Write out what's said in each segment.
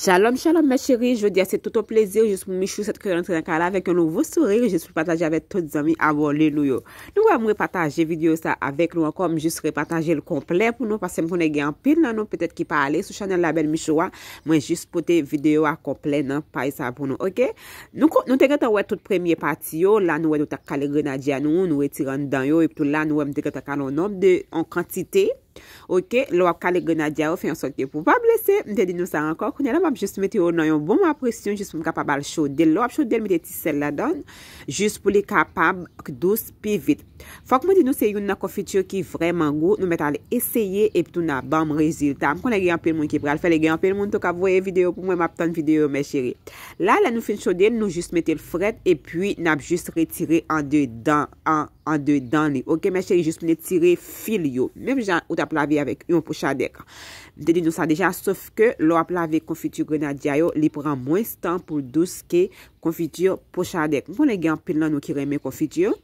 Jalom, jalom, mè chéri, jve di a se touto plezi ou jes pou mishou set kre yon tre nan kala vek yon nou vò souri ou jes pou pataji avè tout zami abon lè nou yo. Nou wè mwen pataji videyo sa avèk nou ankom, jes pou repataji el komplem pou nou, pasè mwen konè gen anpil nan nou, petèt ki pa ale sou chanel label mishou an, mwen jes pou te videyo akomplem nan, paye sa pou nou, ok? Nou te gèta wè tout premye pati yo, la nou wè nou takalè grenadjan nou, nou wè tiran dan yo, epou la nou wè mwen te gèta kalonop de an kantite. Ok, lwap ka le genadja ou fe yon sotye pou pa blese, mte di nou sa anko, kwenye la wap jist meti ou nan yon bon apresyon jist pou m kapabal chodel. Lwap chodel meti ti sel la don, jist pou li kapab ak dos pi vit. Fak mou di nou se yon nan konfitur ki vreman gwo, nou meti ale eseye e ptou nan bam reziltan. Mkon le gen apil moun ki pre, alfele gen apil moun tou ka voye video pou mwen map ton video me cheri. La, la nou fin chodel, nou jist meti l fred, e pwi nab jist retire an de dan an. an de dan li. Ok mè chè yon jist mè tire fil yo. Mè mè jan ou tap la vi avèk yon pou chadek. Dè di nou sa deja sauf ke lou ap lavi konfitur grenadya yo li pran mwen stan pou douz ke konfitur pou chadek. Mwen pou le gen pil nan nou kireme konfitur.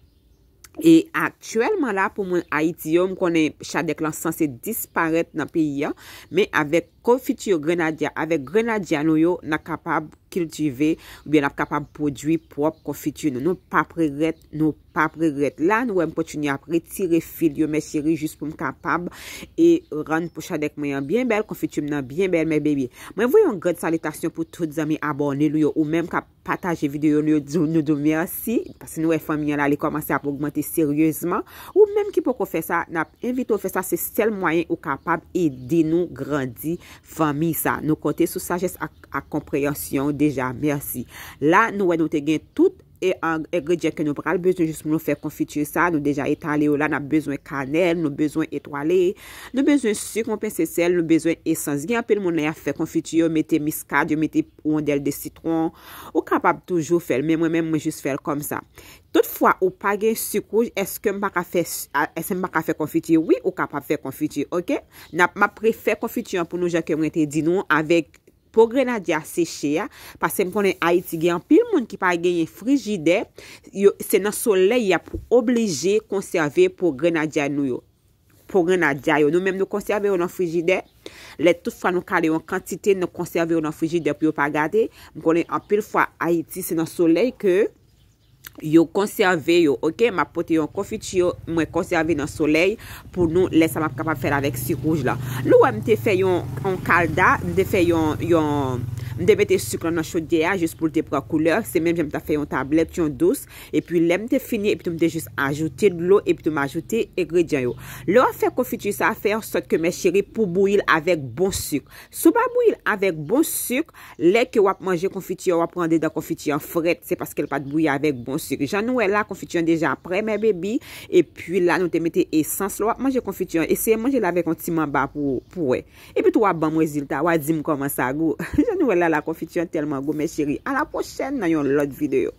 Et aktuellement la pou mwen Haiti yo m konen chadek lan sanse disparet nan piya mè avè konfitur grenadya. Avè grenadya nou yo na kapab kiltive ou bien ap kapab podwi prop konfitu nou. Nou pa pregret, nou pa pregret. La nou em potun ap re tire fil yo mè siri jist pou m kapab e ran pou chadek mè yon bien bel konfitu mè nan bien bel mè bebi. Mè voyon gred salitasyon pou tout zami abone lou yo ou mèm ka pataje videyo lou yo nou do mè si pasi nou e fèminyan la li komanse ap augmente seryèzman ou mèm ki pou kon fè sa, nap invite ou fè sa se stèl mwayen ou kapab e di nou grandi fèmi sa. Nou kote sou sajes a kompreyansyon de Deja, mersi. La nou wè nou te gen tout e agredye ke nou pral bezwen jous moun nou fè konfitu sa. Nou deja etale ou la nan bezwen kanel, nou bezwen etwale, nou bezwen suk moun pensè sel, nou bezwen esans. Gen apèl moun nè fè konfitu yo metè miskad yo metè pondel de sitron. Ou kapap toujou fèl, mè mwen mè mwen jous fèl kom sa. Tot fwa ou pa gen sukou, eske m baka fè konfitu? Oui, ou kapap fè konfitu? Ok? Nap, mapre fè konfitu an pou nou jò ke mwen te dinon avèk Po grenadja seche ya. Pase mkonen Haiti gen anpil moun ki pa genye frigide. Se nan soley ya pou oblige konserve pou grenadja nou yo. Po grenadja yo. Nou menm nou konserve ou nan frigide. Le tout fa nou kade yo ankantite nou konserve ou nan frigide pou yo pa gade. Mkonen anpil fwa Haiti se nan soley ke... Yo konserve yo, ok? Ma pote yon konfit yo, mwen konserve nan soley pou nou lesa map kapap fer avèk si kouj la. Lou wè mte fè yon kalda, mte fè yon... Mwen te mette suk lan nan chote diya. Jus pou te pre kouleur. Se men mwen te fè yon tablet yon dos. E pi lè mwen te fini. E pi tou mwen te jous ajoute l'o. E pi tou mwen ajoute egredyan yo. Lè wap fè konfituy sa. Fè yon sot ke mè chéri pou bouil avèk bon suk. Sou ba bouil avèk bon suk. Lè ki wap manje konfituy. Wap rande dan konfituy an fred. Se paske l pat bouil avèk bon suk. Jan nou wè la konfituy an deja apre mè bebi. E pi la nou te mette esans. Lè wap manje konfituy an. E se manje la vek la konfityon telman gome chiri. A la posen nan yon lot videyo.